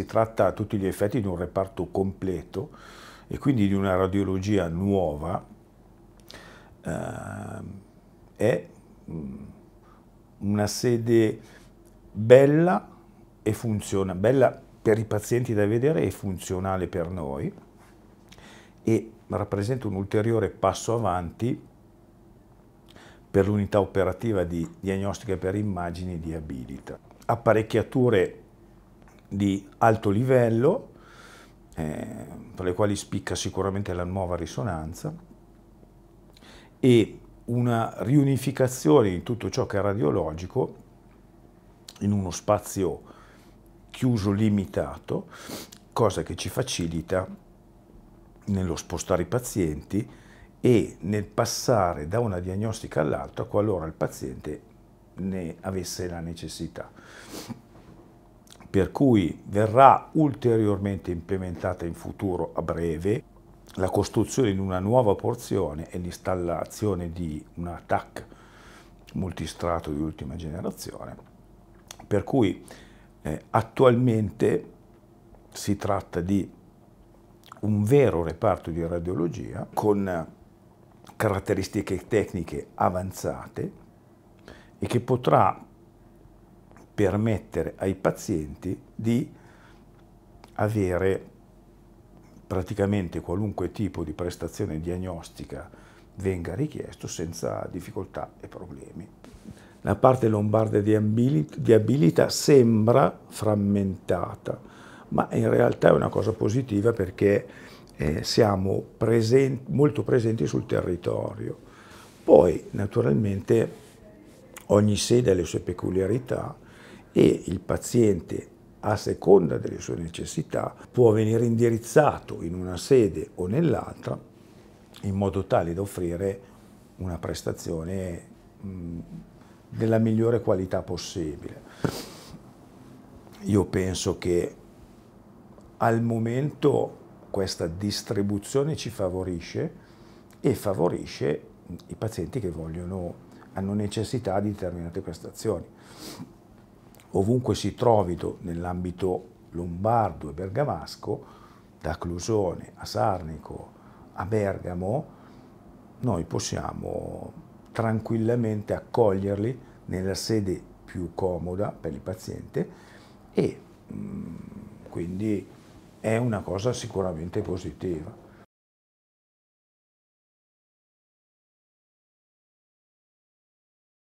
si tratta a tutti gli effetti di un reparto completo e quindi di una radiologia nuova, eh, è mm, una sede bella e funziona, bella per i pazienti da vedere e funzionale per noi e rappresenta un ulteriore passo avanti per l'unità operativa di diagnostica per immagini di abilita. Apparecchiature di alto livello, eh, tra le quali spicca sicuramente la nuova risonanza, e una riunificazione di tutto ciò che è radiologico in uno spazio chiuso, limitato, cosa che ci facilita nello spostare i pazienti e nel passare da una diagnostica all'altra qualora il paziente ne avesse la necessità per cui verrà ulteriormente implementata in futuro a breve la costruzione di una nuova porzione e l'installazione di una TAC multistrato di ultima generazione, per cui eh, attualmente si tratta di un vero reparto di radiologia con caratteristiche tecniche avanzate e che potrà permettere ai pazienti di avere praticamente qualunque tipo di prestazione diagnostica venga richiesto senza difficoltà e problemi. La parte lombarda di abilità sembra frammentata, ma in realtà è una cosa positiva perché eh, siamo presenti, molto presenti sul territorio. Poi naturalmente ogni sede ha le sue peculiarità, e il paziente a seconda delle sue necessità può venire indirizzato in una sede o nell'altra in modo tale da offrire una prestazione della migliore qualità possibile. Io penso che al momento questa distribuzione ci favorisce e favorisce i pazienti che vogliono, hanno necessità di determinate prestazioni ovunque si trovino nell'ambito lombardo e bergamasco, da Clusone a Sarnico a Bergamo, noi possiamo tranquillamente accoglierli nella sede più comoda per il paziente e mh, mm, quindi è una cosa sicuramente positiva.